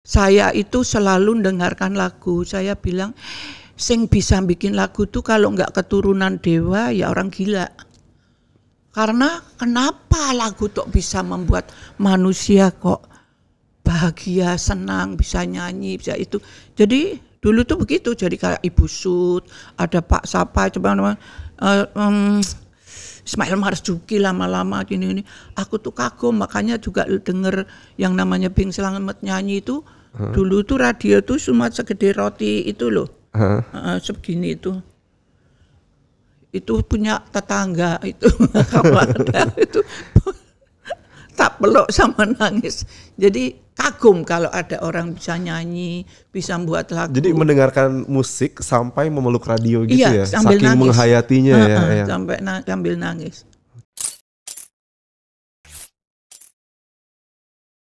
Saya itu selalu mendengarkan lagu. Saya bilang, sing bisa bikin lagu tuh kalau nggak keturunan dewa ya orang gila. Karena kenapa lagu tuh bisa membuat manusia kok bahagia, senang, bisa nyanyi, bisa itu. Jadi dulu tuh begitu. Jadi kayak Ibu Sud, ada Pak Sapa, coba teman uh, eh, um, Ismail harus juki lama-lama gini ini. Aku tuh kagum makanya juga denger yang namanya Bing Selamat nyanyi itu hmm. dulu tuh radio tuh cuma segede roti itu loh. Hmm. Uh, segini itu itu punya tetangga itu itu tak peluk sama nangis. Jadi kagum kalau ada orang bisa nyanyi, bisa buat lagu. Jadi mendengarkan musik sampai memeluk radio gitu iya, ya, sambil saking nangis. menghayatinya uh -uh, ya, Sampai na sambil nangis.